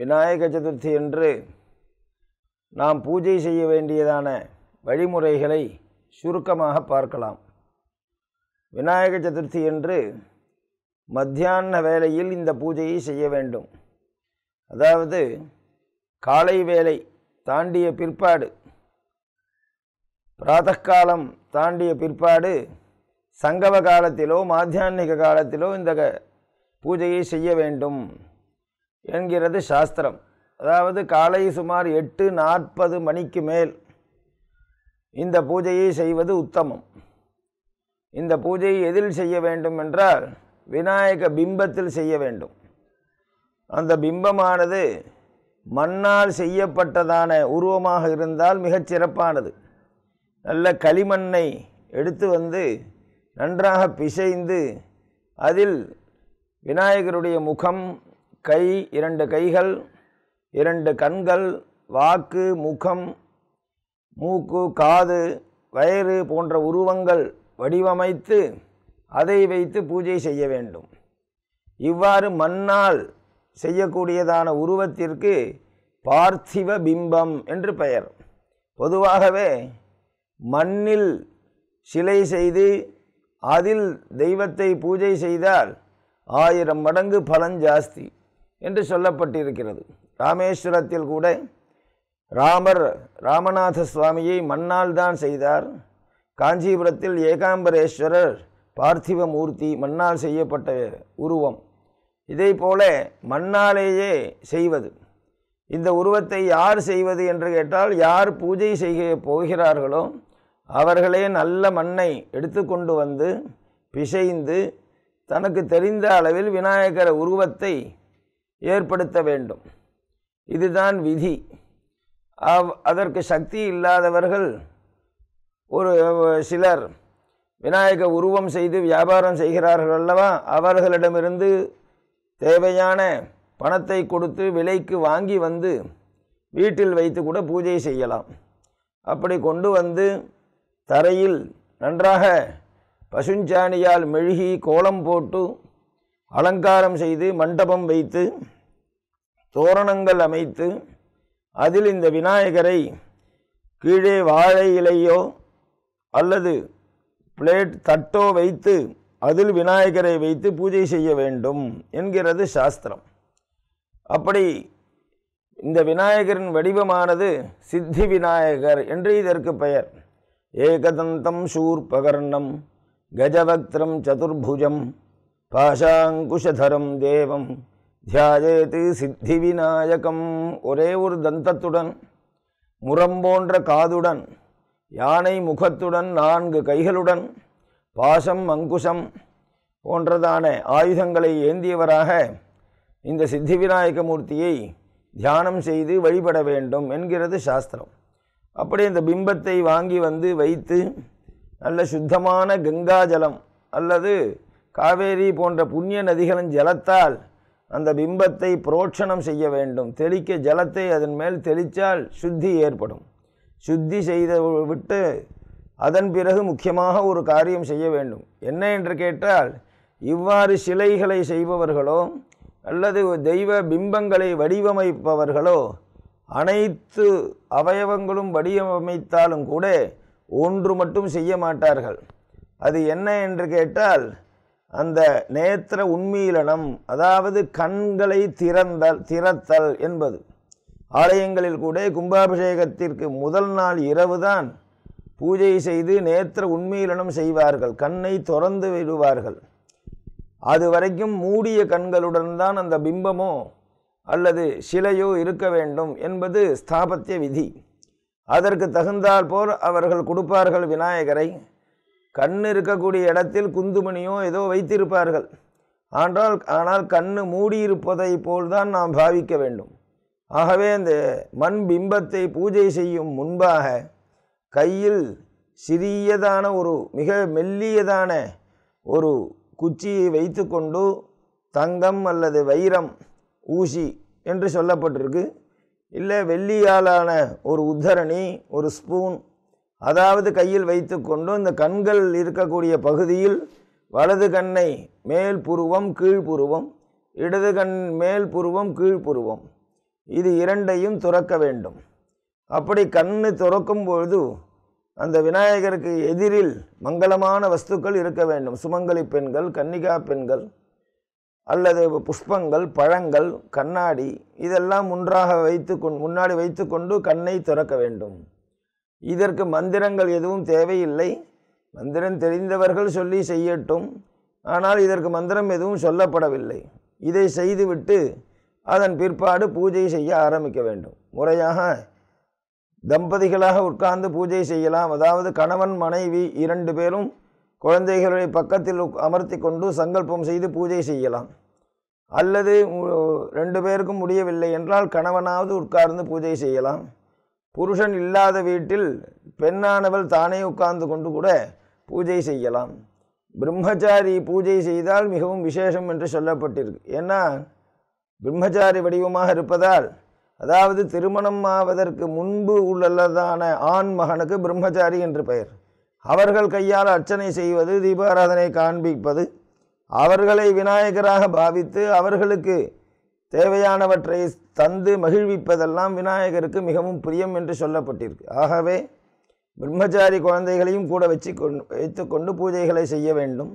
விநாயக சதுர்த்தி என்று நாம் பூஜை செய்ய வேண்டியதான வழிமுறைகளை சுருக்கமாக பார்க்கலாம் விநாயக சதுர்த்தி என்று மத்தியான வேளையில் இந்த பூஜையை செய்ய வேண்டும் அதாவது காலை வேலை தாண்டிய பிற்பாடு பிராத்தகாலம் தாண்டிய பிற்பாடு சங்கம காலத்திலோ மாத்தியான்மிக காலத்திலோ இந்த பூஜையை செய்ய வேண்டும் என்கிறது சாஸ்திரம் அதாவது காலை சுமார் எட்டு நாற்பது மணிக்கு மேல் இந்த பூஜையை செய்வது உத்தமம் இந்த பூஜையை எதில் செய்ய வேண்டும் என்றால் விநாயக பிம்பத்தில் செய்ய வேண்டும் அந்த பிம்பமானது மண்ணால் செய்யப்பட்டதான உருவமாக இருந்தால் மிகச் சிறப்பானது நல்ல களிமண்ணை எடுத்து வந்து நன்றாக பிசைந்து அதில் விநாயகருடைய முகம் கை இரண்டு கைகள் இரண்டு கண்கள் வாக்கு முகம் மூக்கு காது வயிறு போன்ற உருவங்கள் வடிவமைத்து அதை வைத்து பூஜை செய்ய வேண்டும் இவ்வாறு மண்ணால் செய்யக்கூடியதான உருவத்திற்கு பார்த்திவ பிம்பம் என்று பெயர் பொதுவாகவே மண்ணில் சிலை செய்து அதில் தெய்வத்தை பூஜை செய்தால் ஆயிரம் மடங்கு பலன் ஜாஸ்தி என்று சொல்லப்பட்டிருக்கிறது ராமேஸ்வரத்தில் கூட ராமர் ராமநாத சுவாமியை மண்ணால் தான் செய்தார் காஞ்சிபுரத்தில் ஏகாம்பரேஸ்வரர் பார்த்திவ மூர்த்தி மண்ணால் செய்யப்பட்ட உருவம் இதே போல மண்ணாலேயே செய்வது இந்த உருவத்தை யார் செய்வது என்று கேட்டால் யார் பூஜை செய்ய போகிறார்களோ அவர்களே நல்ல மண்ணை எடுத்துக்கொண்டு வந்து பிசைந்து தனக்கு தெரிந்த அளவில் விநாயகர் உருவத்தை ஏற்படுத்த வேண்டும் இதுதான் விதி அவ் அதற்கு சக்தி இல்லாதவர்கள் ஒரு சிலர் விநாயக உருவம் செய்து வியாபாரம் செய்கிறார்கள் அல்லவா அவர்களிடமிருந்து தேவையான பணத்தை கொடுத்து விலைக்கு வாங்கி வந்து வீட்டில் வைத்து கூட பூஜை செய்யலாம் அப்படி கொண்டு வந்து தரையில் நன்றாக பசுஞ்சாணியால் மெழுகி கோலம் போட்டு அலங்காரம் செய்து மண்டபம் வைத்து தோரணங்கள் அமைத்து அதில் இந்த விநாயகரை கீழே வாழை இலையோ அல்லது பிளேட் தட்டோ வைத்து அதில் விநாயகரை வைத்து பூஜை செய்ய வேண்டும் என்கிறது சாஸ்திரம் அப்படி இந்த விநாயகரின் வடிவமானது சித்தி விநாயகர் என்று இதற்கு பெயர் ஏகதந்தம் சூர்பகர்ணம் கஜவக்திரம் சதுர்புஜம் பாஷாங்குஷதரம் தேவம் தியாஜேத்து சித்தி விநாயகம் ஒரே ஒரு தந்தத்துடன் போன்ற காதுடன் யானை முகத்துடன் நான்கு கைகளுடன் பாசம் அங்குஷம் போன்றதான ஆயுதங்களை ஏந்தியவராக இந்த சித்தி விநாயக மூர்த்தியை தியானம் செய்து வழிபட வேண்டும் என்கிறது சாஸ்திரம் அப்படி இந்த பிம்பத்தை வாங்கி வந்து வைத்து நல்ல சுத்தமான கங்கா ஜலம் அல்லது காவேரி போன்ற புண்ணிய நதிகளின் ஜலத்தால் அந்த பிம்பத்தை புரோட்சணம் செய்ய வேண்டும் தெளிக்க ஜலத்தை அதன் மேல் தெளித்தால் சுத்தி ஏற்படும் சுத்தி செய்த விட்டு அதன் பிறகு முக்கியமாக ஒரு காரியம் செய்ய வேண்டும் என்ன என்று கேட்டால் இவ்வாறு சிலைகளை செய்பவர்களோ அல்லது தெய்வ பிம்பங்களை வடிவமைப்பவர்களோ அனைத்து அவயவங்களும் வடிவமைத்தாலும் கூட ஒன்று மட்டும் செய்ய மாட்டார்கள் அது என்ன என்று கேட்டால் அந்த நேத்திர உண்மீலனம் அதாவது கண்களை திறந்தல் திறத்தல் என்பது ஆலயங்களில் கூட கும்பாபிஷேகத்திற்கு முதல் நாள் இரவு தான் பூஜை செய்து நேத்திர உண்மீலனம் செய்வார்கள் கண்ணை திறந்து விடுவார்கள் அது வரைக்கும் மூடிய கண்களுடன் தான் அந்த பிம்பமோ அல்லது சிலையோ இருக்க வேண்டும் என்பது ஸ்தாபத்திய விதி அதற்கு தகுந்தால் போர் அவர்கள் கொடுப்பார்கள் விநாயகரை கண் இருக்கக்கூடிய இடத்தில் குந்துமணியோ ஏதோ வைத்திருப்பார்கள் ஆனால் ஆனால் கண்ணு மூடியிருப்பதை போல்தான் நாம் பாவிக்க வேண்டும் ஆகவே அந்த மண் பிம்பத்தை பூஜை செய்யும் முன்பாக கையில் சிறியதான ஒரு மிக மெல்லியதான ஒரு குச்சியை வைத்துக்கொண்டு தங்கம் அல்லது வைரம் ஊசி என்று சொல்லப்பட்டிருக்கு இல்லை வெள்ளியாலான ஒரு உத்தரணி ஒரு ஸ்பூன் அதாவது கையில் வைத்து கொண்டு இந்த கண்கள் இருக்கக்கூடிய பகுதியில் வலது கண்ணை மேல் புருவம் கீழ்ப்புருவம் இடது கண் மேல் புருவம் கீழ்ப்புருவம் இது இரண்டையும் துறக்க வேண்டும் அப்படி கண்ணு துறக்கும் பொழுது அந்த விநாயகருக்கு எதிரில் மங்களமான வஸ்துக்கள் இருக்க வேண்டும் சுமங்கலி பெண்கள் கன்னிகா பெண்கள் அல்லது புஷ்பங்கள் பழங்கள் கண்ணாடி இதெல்லாம் ஒன்றாக வைத்து முன்னாடி வைத்து கொண்டு கண்ணை திறக்க வேண்டும் இதற்கு மந்திரங்கள் எதுவும் தேவையில்லை மந்திரம் தெரிந்தவர்கள் சொல்லி செய்யட்டும் ஆனால் இதற்கு மந்திரம் எதுவும் சொல்லப்படவில்லை இதை செய்துவிட்டு அதன் பிற்பாடு பூஜை செய்ய ஆரம்பிக்க வேண்டும் முறையாக தம்பதிகளாக உட்கார்ந்து பூஜை செய்யலாம் அதாவது கணவன் மனைவி இரண்டு பேரும் குழந்தைகளை பக்கத்தில் அமர்த்தி கொண்டு சங்கல்பம் செய்து பூஜை செய்யலாம் அல்லது ரெண்டு பேருக்கும் முடியவில்லை என்றால் கணவனாவது உட்கார்ந்து பூஜை செய்யலாம் புருஷன் இல்லாத வீட்டில் பெண்ணானவள் தானே உட்கார்ந்து கொண்டு கூட பூஜை செய்யலாம் பிரம்மச்சாரி பூஜை செய்தால் மிகவும் விசேஷம் என்று சொல்லப்பட்டிருக்கு ஏன்னா பிரம்மச்சாரி வடிவமாக இருப்பதால் அதாவது திருமணம் ஆவதற்கு முன்பு உள்ளதான ஆண் மகனுக்கு பிரம்மச்சாரி என்று பெயர் அவர்கள் கையால் அர்ச்சனை செய்வது தீபாராதனை காண்பிப்பது அவர்களை விநாயகராக பாவித்து அவர்களுக்கு தேவையானவற்றை தந்து மகிழ்விப்பதெல்லாம் விநாயகருக்கு மிகவும் பிரியம் என்று சொல்லப்பட்டிருக்கு ஆகவே பிரம்மச்சாரி குழந்தைகளையும் கூட வச்சு வைத்து கொண்டு பூஜைகளை செய்ய வேண்டும்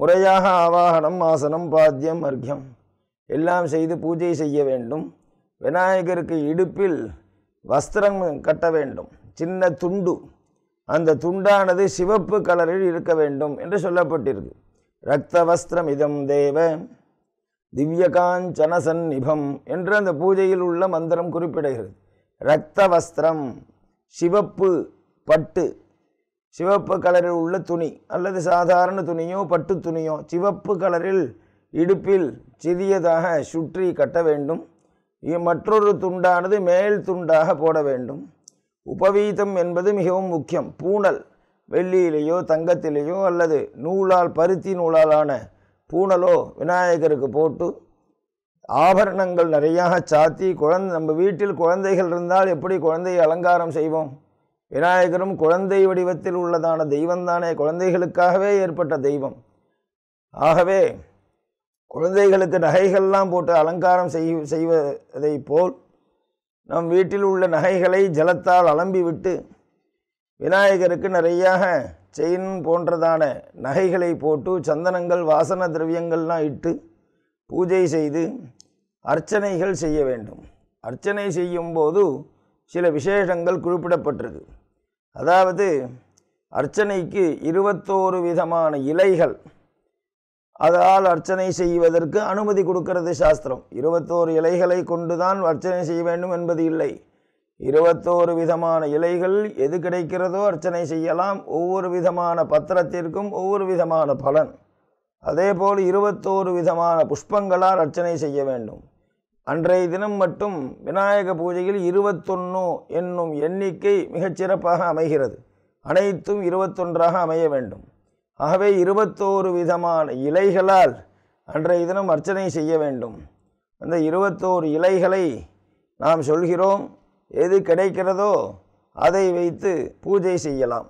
முறையாக ஆவாகனம் ஆசனம் பாத்தியம் அர்க்கியம் எல்லாம் செய்து பூஜை செய்ய வேண்டும் விநாயகருக்கு இடுப்பில் வஸ்திரம் கட்ட வேண்டும் சின்ன துண்டு அந்த துண்டானது சிவப்பு கலரில் இருக்க வேண்டும் என்று சொல்லப்பட்டிருக்கு ரத்த வஸ்திரம் இதம் தேவ திவ்யகாஞ்சன சந்நிபம் என்று அந்த பூஜையில் உள்ள மந்திரம் குறிப்பிடுகிறது இரத்த வஸ்திரம் சிவப்பு பட்டு சிவப்பு கலரில் உள்ள துணி அல்லது சாதாரண துணியோ பட்டு துணியோ சிவப்பு கலரில் இடுப்பில் சிறியதாக சுற்றி கட்ட வேண்டும் மற்றொரு துண்டானது மேல் துண்டாக போட வேண்டும் உபவீதம் என்பது மிகவும் முக்கியம் பூணல் வெள்ளியிலேயோ தங்கத்திலேயோ அல்லது நூலால் பருத்தி நூலாலான பூனலோ விநாயகருக்கு போட்டு ஆபரணங்கள் நிறையா சாத்தி குழந்தை நம்ம வீட்டில் குழந்தைகள் இருந்தால் எப்படி குழந்தையை அலங்காரம் செய்வோம் விநாயகரும் குழந்தை வடிவத்தில் உள்ளதான தெய்வம்தானே குழந்தைகளுக்காகவே ஏற்பட்ட தெய்வம் ஆகவே குழந்தைகளுக்கு நகைகள்லாம் போட்டு அலங்காரம் செய் செய்வதை போல் நம் வீட்டில் உள்ள நகைகளை ஜலத்தால் அலம்பிவிட்டு விநாயகருக்கு நிறையாக செயின் போன்றதான நகைகளை போட்டு சந்தனங்கள் வாசன திரவியங்கள்லாம் இட்டு பூஜை செய்து அர்ச்சனைகள் செய்ய வேண்டும் அர்ச்சனை செய்யும்போது சில விசேஷங்கள் குறிப்பிடப்பட்டிருக்கு அதாவது அர்ச்சனைக்கு இருபத்தோரு விதமான இலைகள் அதால் அர்ச்சனை செய்வதற்கு அனுமதி கொடுக்கிறது சாஸ்திரம் இருபத்தோரு இலைகளை கொண்டுதான் அர்ச்சனை செய்ய வேண்டும் என்பது இல்லை இருபத்தோரு விதமான இலைகள் எது கிடைக்கிறதோ அர்ச்சனை செய்யலாம் ஒவ்வொரு விதமான பத்திரத்திற்கும் ஒவ்வொரு விதமான பலன் அதே போல் இருபத்தோரு விதமான புஷ்பங்களால் அர்ச்சனை செய்ய வேண்டும் அன்றைய தினம் மட்டும் விநாயக பூஜையில் இருபத்தொன்னு என்னும் எண்ணிக்கை மிகச்சிறப்பாக அமைகிறது அனைத்தும் இருபத்தொன்றாக அமைய வேண்டும் ஆகவே இருபத்தோரு விதமான இலைகளால் அன்றைய தினம் அர்ச்சனை செய்ய வேண்டும் அந்த இருபத்தோரு இலைகளை நாம் சொல்கிறோம் எது கிடைக்கிறதோ அதை வைத்து பூஜை செய்யலாம்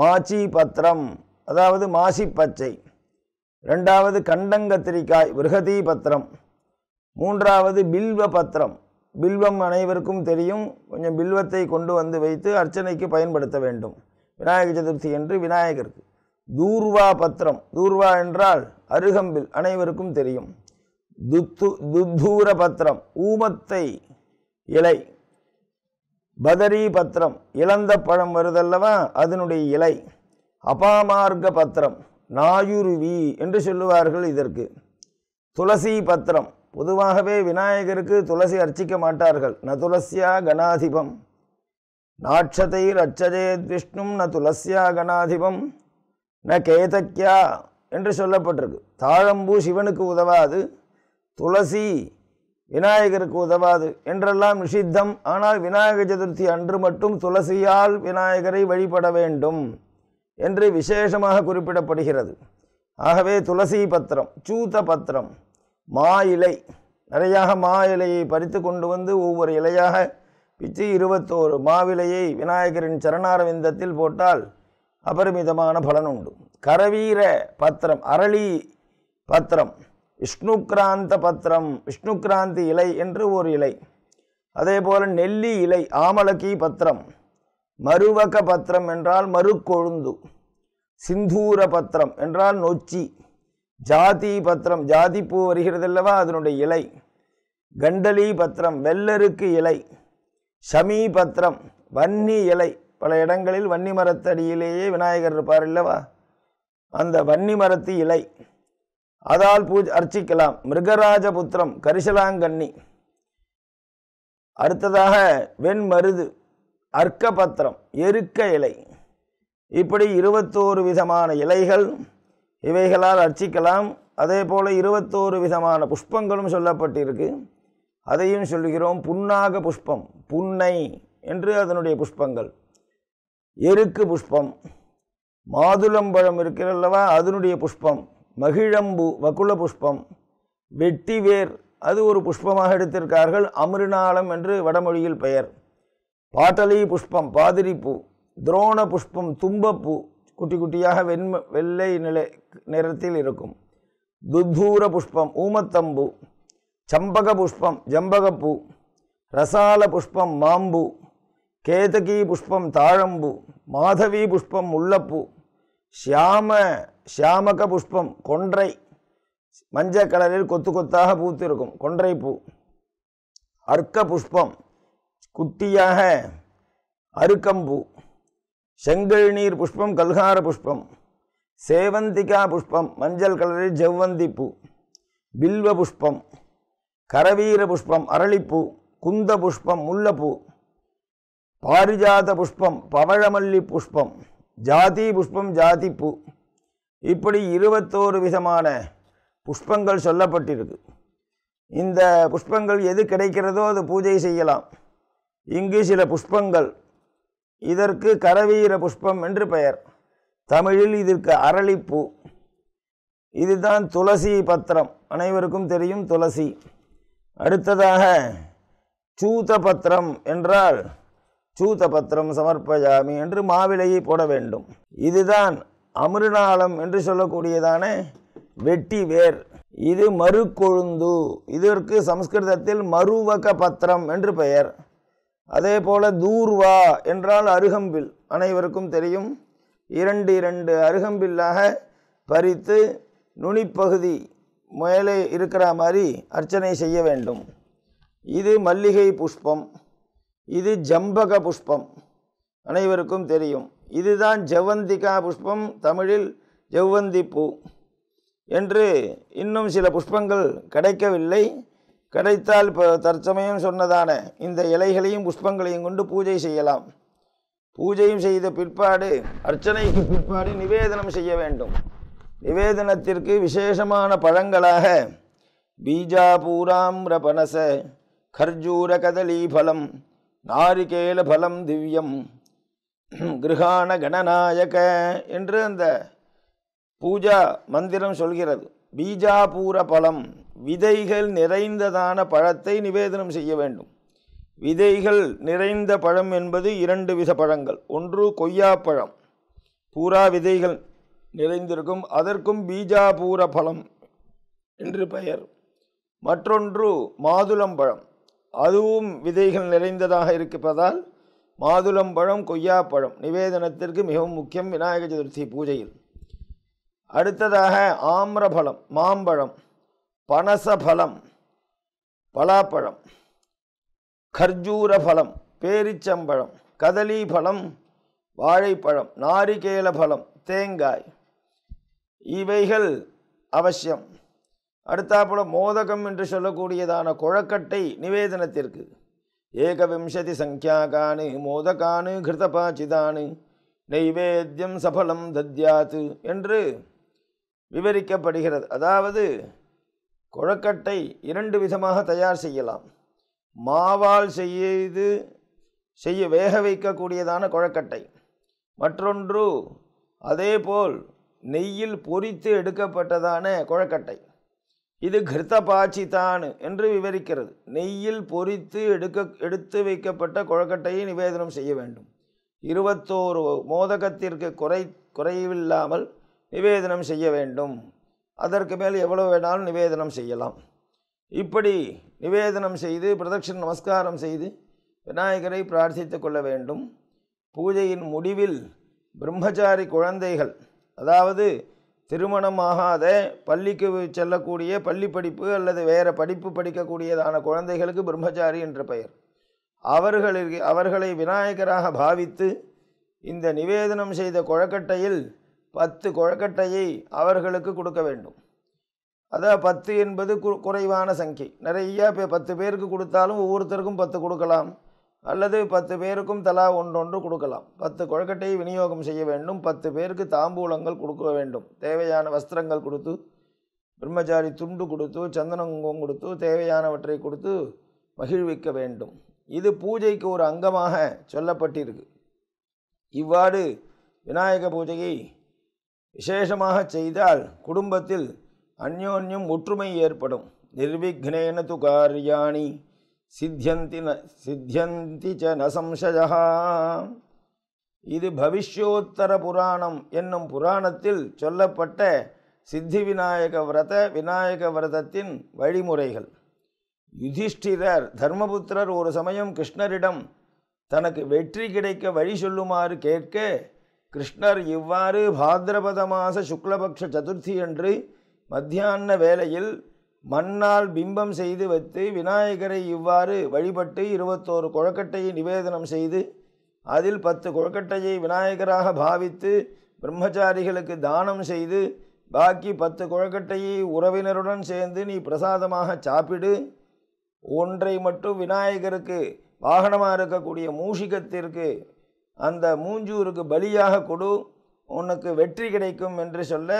மாச்சி பத்திரம் அதாவது மாசி பச்சை ரெண்டாவது கண்டங்கத்திரிக்காய் விருகதி பத்திரம் மூன்றாவது பில்வ பத்திரம் பில்வம் அனைவருக்கும் தெரியும் கொஞ்சம் பில்வத்தை கொண்டு வந்து வைத்து அர்ச்சனைக்கு பயன்படுத்த வேண்டும் விநாயகர் சதுர்த்தி என்று விநாயகருக்கு தூர்வா பத்திரம் தூர்வா என்றால் அருகம்பில் அனைவருக்கும் தெரியும் துத்து துத்தூர பத்திரம் ஊமத்தை இலை பதரி பத்திரம் இழந்த பழம் வருதல்லவா அதனுடைய இலை அபாமார்க்க பத்திரம் நாயுருவி என்று சொல்லுவார்கள் இதற்கு துளசி பத்திரம் பொதுவாகவே விநாயகருக்கு துளசி அர்ச்சிக்க மாட்டார்கள் ந துளசியா கணாதிபம் நாட்சத்தை ரட்சஜேத் விஷ்ணும் ந துளசியா கணாதிபம் ந கேதக்கியா என்று சொல்லப்பட்டிருக்கு தாழம்பூ சிவனுக்கு உதவாது துளசி விநாயகருக்கு உதவாது என்றெல்லாம் நிஷித்தம் ஆனால் விநாயக சதுர்த்தி அன்று மட்டும் துளசியால் விநாயகரை வழிபட வேண்டும் என்று விசேஷமாக குறிப்பிடப்படுகிறது ஆகவே துளசி பத்திரம் சூத்த பத்திரம் மா இலை நிறையாக மா இலையை பறித்து கொண்டு வந்து ஒவ்வொரு இலையாக பிச்சு இருபத்தோரு மாவிலையை விநாயகரின் சரணாரவிந்தத்தில் போட்டால் அபரிமிதமான பலன் உண்டு கரவீர பத்திரம் அரளி பத்திரம் விஷ்ணுக்கிராந்த பத்திரம் விஷ்ணுக்கிராந்தி இலை என்று ஒரு இலை அதே போல் நெல்லி இலை ஆமலக்கி பத்திரம் மருவக பத்திரம் என்றால் மறுக்கொழுந்து சிந்தூர பத்திரம் என்றால் நொச்சி ஜாதி பத்திரம் ஜாதி பூ வருகிறது அல்லவா அதனுடைய இலை கண்டலி பத்திரம் வெள்ளருக்கு இலை ஷமி பத்திரம் வன்னி இலை பல இடங்களில் வன்னி மரத்தடியிலேயே விநாயகர் இருப்பார் இல்லவா அந்த வன்னி மரத்து இலை அதால் பூஜ் அர்ச்சிக்கலாம் மிருகராஜ புத்திரம் கரிசலாங்கண்ணி அடுத்ததாக வெண்மருது அர்க்க பத்திரம் எருக்க இலை இப்படி இருபத்தோரு விதமான இலைகள் இவைகளால் அர்ச்சிக்கலாம் அதே போல் இருபத்தோரு விதமான புஷ்பங்களும் சொல்லப்பட்டிருக்கு அதையும் சொல்கிறோம் புன்னாக புஷ்பம் புன்னை என்று அதனுடைய புஷ்பங்கள் எருக்கு புஷ்பம் மாதுளம்பழம் இருக்கிறல்லவா அதனுடைய புஷ்பம் மகிழம்பு வக்குல புஷ்பம் வெட்டிவேர் அது ஒரு புஷ்பமாக எடுத்திருக்கார்கள் அமிர்நாளம் என்று வடமொழியில் பெயர் பாட்டலி புஷ்பம் பாதிரிப்பூ துரோண புஷ்பம் தும்பப்பூ குட்டி குட்டியாக வெண்ம வெள்ளை நிலை நிறத்தில் இருக்கும் துத்தூர புஷ்பம் ஊமத்தம்பு சம்பக புஷ்பம் ஜம்பகப்பூ ரசால புஷ்பம் மாம்பு கேதகி புஷ்பம் தாழம்பு மாதவி புஷ்பம் முல்லப்பூ ஷியாம ஷியாமக புஷ்பம் கொன்றை மஞ்சள் கலரில் கொத்து கொத்தாக பூத்திருக்கும் கொன்றை பூ அர்க்க புஷ்பம் குட்டியாக அருக்கம்பூ செங்கல் நீர் புஷ்பம் கல்கார புஷ்பம் சேவந்திகா புஷ்பம் மஞ்சள் கலரில் ஜவ்வந்தி பூ பில்வ புஷ்பம் கரவீர புஷ்பம் அரளிப்பூ குந்த புஷ்பம் முல்லப்பூ பாரிஜாத புஷ்பம் பவழமல்லி புஷ்பம் ஜாதி புஷ்பம் ஜாதிப்பூ இப்படி இருபத்தோரு விதமான புஷ்பங்கள் சொல்லப்பட்டிருக்கு இந்த புஷ்பங்கள் எது கிடைக்கிறதோ அது பூஜை செய்யலாம் இங்கு சில புஷ்பங்கள் இதற்கு கரவீர புஷ்பம் என்று பெயர் தமிழில் இதற்கு அரளிப்பூ இதுதான் துளசி பத்திரம் அனைவருக்கும் தெரியும் துளசி அடுத்ததாக சூத பத்திரம் என்றால் சூத பத்திரம் சமர்ப்பயாமி என்று மாவிலையை போட வேண்டும் இதுதான் அமிர்நாளம் என்று சொல்லக்கூடியதான வெட்டி வேர் இது மறுக்கொழுந்து இதற்கு சமஸ்கிருதத்தில் மறுவக பத்திரம் என்று பெயர் அதே போல தூர்வா என்றால் அருகம்பில் அனைவருக்கும் தெரியும் இரண்டு இரண்டு அருகம்பில்லாக பறித்து நுனிப்பகுதி மேலே இருக்கிற மாதிரி அர்ச்சனை செய்ய வேண்டும் இது மல்லிகை புஷ்பம் இது ஜம்பக புஷ்பம் அனைவருக்கும் தெரியும் இதுதான் ஜவந்திகா புஷ்பம் தமிழில் ஜவ்வந்தி பூ என்று இன்னும் சில புஷ்பங்கள் கிடைக்கவில்லை கிடைத்தால் இப்போ தற்சமயம் சொன்னதான இந்த இலைகளையும் புஷ்பங்களையும் கொண்டு பூஜை செய்யலாம் பூஜையும் செய்த பிற்பாடு அர்ச்சனைக்கு பிற்பாடு நிவேதனம் செய்ய வேண்டும் நிவேதனத்திற்கு விசேஷமான பழங்களாக பீஜாபூராம்ர பனச கர்ஜூர கதலி பலம் நாரிகேல பலம் திவ்யம் கிருகான கணநாயக என்று அந்த பூஜா மந்திரம் சொல்கிறது பீஜாபூர பழம் விதைகள் நிறைந்ததான பழத்தை நிவேதனம் செய்ய வேண்டும் விதைகள் நிறைந்த பழம் என்பது இரண்டு வித பழங்கள் ஒன்று கொய்யாப்பழம் பூரா விதைகள் நிறைந்திருக்கும் அதற்கும் பீஜாபூர பழம் என்று பெயர் மற்றொன்று மாதுளம்பழம் அதுவும் விதைகள் நிறைந்ததாக இருப்பதால் மாதுளம்பழம் கொய்யாப்பழம் நிவேதனத்திற்கு மிகவும் முக்கியம் விநாயக சதுர்த்தி பூஜையில் அடுத்ததாக ஆம்ரபலம் மாம்பழம் பனசபலம் பலாப்பழம் கர்ஜூரபலம் பேரிச்சம்பழம் கதலிபழம் வாழைப்பழம் நாரிகேல தேங்காய் இவைகள் அவசியம் அடுத்தாப்பழம் மோதகம் என்று சொல்லக்கூடியதான குழக்கட்டை நிவேதனத்திற்கு एकविंशतिसङ्ख्याकानि मोदकानि கிருதபாச்சிதானு நைவேத்தியம் சபலம் தத்யாத்து என்று விவரிக்கப்படுகிறது அதாவது குழக்கட்டை இரண்டு விதமாக தயார் செய்யலாம் மாவால் செய்து செய்ய வேக வைக்கக்கூடியதான குழக்கட்டை மற்றொன்று அதேபோல் நெய்யில் பொறித்து எடுக்கப்பட்டதான குழக்கட்டை இது கிருத்த தான் என்று விவரிக்கிறது நெய்யில் பொறித்து எடுக்க எடுத்து வைக்கப்பட்ட கொழக்கட்டையை நிவேதனம் செய்ய வேண்டும் இருபத்தோரு மோதகத்திற்கு குறை குறைவில்லாமல் நிவேதனம் செய்ய வேண்டும் அதற்கு மேல் எவ்வளோ வேணாலும் நிவேதனம் செய்யலாம் இப்படி நிவேதனம் செய்து பிரதட்சிண நமஸ்காரம் செய்து விநாயகரை பிரார்த்தித்து கொள்ள வேண்டும் பூஜையின் முடிவில் பிரம்மச்சாரி குழந்தைகள் அதாவது திருமணமாகாத பள்ளிக்கு செல்லக்கூடிய பள்ளி படிப்பு அல்லது வேறு படிப்பு படிக்கக்கூடியதான குழந்தைகளுக்கு பிரம்மச்சாரி என்ற பெயர் அவர்களுக்கு அவர்களை விநாயகராக பாவித்து இந்த நிவேதனம் செய்த குழக்கட்டையில் பத்து குழக்கட்டையை அவர்களுக்கு கொடுக்க வேண்டும் அதான் பத்து என்பது குறைவான சங்கை நிறையா பத்து பேருக்கு கொடுத்தாலும் ஒவ்வொருத்தருக்கும் பத்து கொடுக்கலாம் அல்லது பத்து பேருக்கும் தலா ஒன்றொன்று கொடுக்கலாம் பத்து கொழுக்கட்டையை விநியோகம் செய்ய வேண்டும் பத்து பேருக்கு தாம்பூலங்கள் கொடுக்க வேண்டும் தேவையான வஸ்திரங்கள் கொடுத்து பிரம்மச்சாரி துண்டு கொடுத்து சந்தனங்கம் கொடுத்து தேவையானவற்றை கொடுத்து மகிழ்விக்க வேண்டும் இது பூஜைக்கு ஒரு அங்கமாக சொல்லப்பட்டிருக்கு இவ்வாறு விநாயக பூஜையை விசேஷமாக செய்தால் குடும்பத்தில் அந்யோன்யம் ஒற்றுமை ஏற்படும் நிர்விக்னேன துகாரியாணி சித்தியந்தி ந சித்தியந்தி ச ந இது பவிஷ்யோத்தர புராணம் என்னும் புராணத்தில் சொல்லப்பட்ட சித்தி விநாயக விரத விநாயக விரதத்தின் வழிமுறைகள் யுதிஷ்டிரர் தர்மபுத்திரர் ஒரு சமயம் கிருஷ்ணரிடம் தனக்கு வெற்றி கிடைக்க வழி சொல்லுமாறு கேட்க கிருஷ்ணர் இவ்வாறு பாதிரபத மாச சுக்லபக்ஷ சதுர்த்தி என்று மத்தியான வேளையில் மண்ணால் பிம்பம் செய்து வைத்து விநாயகரை இவ்வாறு வழிபட்டு இருபத்தோரு குழக்கட்டையை நிவேதனம் செய்து அதில் பத்து குழக்கட்டையை விநாயகராக பாவித்து பிரம்மச்சாரிகளுக்கு தானம் செய்து பாக்கி பத்து குழக்கட்டையை உறவினருடன் சேர்ந்து நீ பிரசாதமாக சாப்பிடு ஒன்றை மட்டும் விநாயகருக்கு வாகனமாக இருக்கக்கூடிய மூஷிகத்திற்கு அந்த மூஞ்சூருக்கு பலியாக கொடு உனக்கு வெற்றி கிடைக்கும் என்று சொல்ல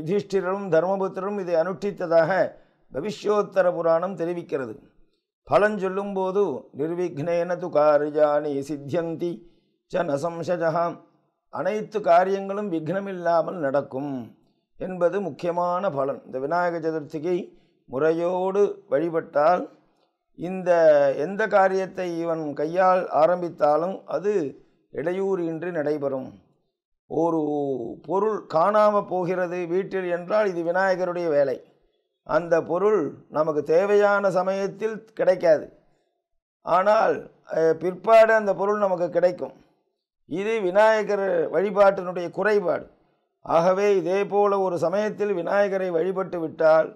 யுதிஷ்டிரரும் தர்மபுத்திரரும் இதை அனுஷ்டித்ததாக பவிஷ்யோத்தர புராணம் தெரிவிக்கிறது பலன் சொல்லும்போது நிர்விக்னேன து காரியாணி சித்தியந்தி ச நசம்சஜகாம் அனைத்து காரியங்களும் விக்னமில்லாமல் நடக்கும் என்பது முக்கியமான பலன் இந்த விநாயக சதுர்த்திக்கு முறையோடு வழிபட்டால் இந்த எந்த காரியத்தை இவன் கையால் ஆரம்பித்தாலும் அது இடையூறின்றி நடைபெறும் ஒரு பொருள் காணாமல் போகிறது வீட்டில் என்றால் இது விநாயகருடைய வேலை அந்த பொருள் நமக்கு தேவையான சமயத்தில் கிடைக்காது ஆனால் பிற்பாடு அந்த பொருள் நமக்கு கிடைக்கும் இது விநாயகர் வழிபாட்டினுடைய குறைபாடு ஆகவே இதே போல ஒரு சமயத்தில் விநாயகரை வழிபட்டு விட்டால்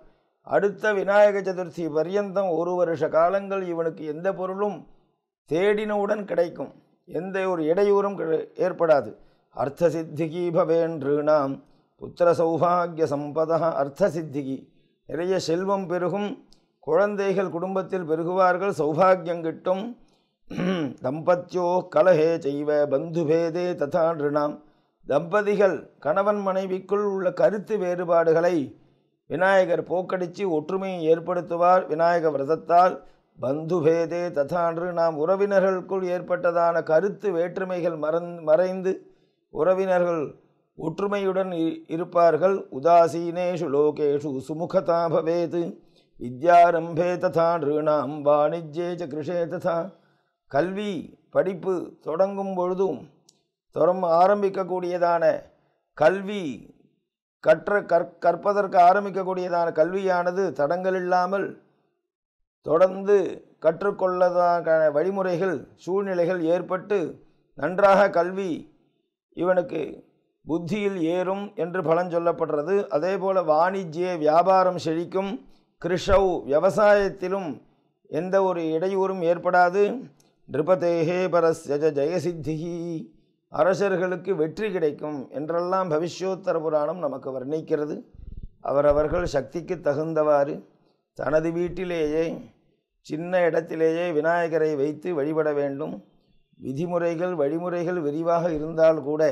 அடுத்த விநாயக சதுர்த்தி பர்யந்தம் ஒரு வருஷ காலங்கள் இவனுக்கு எந்த பொருளும் தேடினவுடன் கிடைக்கும் எந்த ஒரு இடையூறும் ஏற்படாது அர்த்த சித்திகி நாம் புத்திர சௌபாகிய சம்பத அர்த்த சித்திகி நிறைய செல்வம் பெருகும் குழந்தைகள் குடும்பத்தில் பெருகுவார்கள் சௌபாகியம் கிட்டும் தம்பத்தியோ கலஹே செய்வ பந்துபேதே ததா நிருணாம் தம்பதிகள் கணவன் மனைவிக்குள் உள்ள கருத்து வேறுபாடுகளை விநாயகர் போக்கடித்து ஒற்றுமையை ஏற்படுத்துவார் விநாயக விரதத்தால் பந்துபேதே ததான்று நாம் உறவினர்களுக்குள் ஏற்பட்டதான கருத்து வேற்றுமைகள் மறந் மறைந்து உறவினர்கள் ஒற்றுமையுடன் இருப்பார்கள் உதாசீனேஷு லோகேஷு சுமுகதா பவேத் வித்யாரம்பே ததா நிறுணாம் வாணிஜ்யே ச கிருஷே ததா கல்வி படிப்பு தொடங்கும் பொழுதும் தொடம் ஆரம்பிக்கக்கூடியதான கல்வி கற்ற கற் கற்பதற்கு ஆரம்பிக்கக்கூடியதான கல்வியானது தடங்கள் இல்லாமல் தொடர்ந்து கற்றுக்கொள்ளதான வழிமுறைகள் சூழ்நிலைகள் ஏற்பட்டு நன்றாக கல்வி இவனுக்கு புத்தியில் ஏறும் என்று பலன் சொல்லப்படுறது அதே போல் வாணிஜ்ய வியாபாரம் செழிக்கும் கிருஷவ் விவசாயத்திலும் எந்த ஒரு இடையூறும் ஏற்படாது நிருபதேகே பரஸ்யஜ ஜெயசித்திகி அரசர்களுக்கு வெற்றி கிடைக்கும் என்றெல்லாம் பவிஷ்யோத்தர புராணம் நமக்கு வர்ணிக்கிறது அவரவர்கள் சக்திக்கு தகுந்தவாறு தனது வீட்டிலேயே சின்ன இடத்திலேயே விநாயகரை வைத்து வழிபட வேண்டும் விதிமுறைகள் வழிமுறைகள் விரிவாக இருந்தால் கூட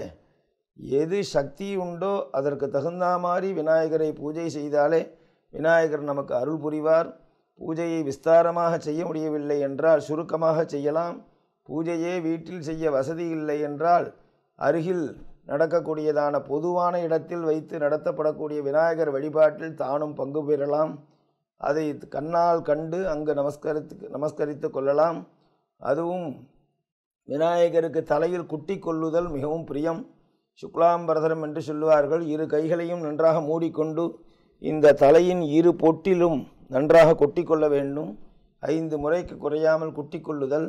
எது சக்தி உண்டோ அதற்கு தகுந்த மாதிரி விநாயகரை பூஜை செய்தாலே விநாயகர் நமக்கு அருள் புரிவார் பூஜையை விஸ்தாரமாக செய்ய முடியவில்லை என்றால் சுருக்கமாக செய்யலாம் பூஜையே வீட்டில் செய்ய வசதி இல்லை என்றால் அருகில் நடக்கக்கூடியதான பொதுவான இடத்தில் வைத்து நடத்தப்படக்கூடிய விநாயகர் வழிபாட்டில் தானும் பங்கு பெறலாம் அதை கண்ணால் கண்டு அங்கு நமஸ்கரித்து நமஸ்கரித்து கொள்ளலாம் அதுவும் விநாயகருக்கு தலையில் குட்டி கொள்ளுதல் மிகவும் பிரியம் சுக்லாம்பரதரம் என்று சொல்லுவார்கள் இரு கைகளையும் நன்றாக மூடிக்கொண்டு இந்த தலையின் இரு பொட்டிலும் நன்றாக கொட்டிக்கொள்ள வேண்டும் ஐந்து முறைக்கு குறையாமல் குட்டிக்கொள்ளுதல்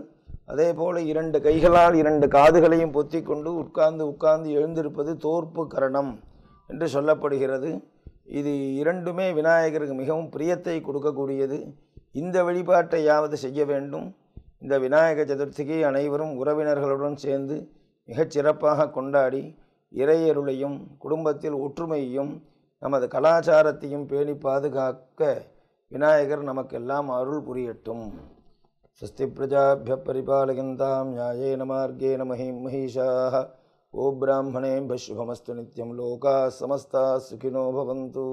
அதே போல் இரண்டு கைகளால் இரண்டு காதுகளையும் பொத்திக்கொண்டு உட்கார்ந்து உட்கார்ந்து எழுந்திருப்பது தோற்பு கரணம் என்று சொல்லப்படுகிறது இது இரண்டுமே விநாயகருக்கு மிகவும் பிரியத்தை கொடுக்கக்கூடியது இந்த வழிபாட்டையாவது செய்ய வேண்டும் இந்த விநாயக சதுர்த்திக்கு அனைவரும் உறவினர்களுடன் சேர்ந்து மிகச்சிறப்பாக கொண்டாடி இறையருளையும் குடும்பத்தில் ஒற்றுமையையும் நமது கலாச்சாரத்தையும் பேணி பாதுகாக்க விநாயகர் நமக்கெல்லாம் அருள் புரியட்டும் ஸ்வஸ்தி பிரஜாபிய பரிபாலயந்தாம் நியாயேன மார்கேண மஹிம் மகிஷாக ஓ பிராமணேபிய சுபமஸ்து நித்தியம் லோகா சமஸ்தா சுகினோ பவந்தூ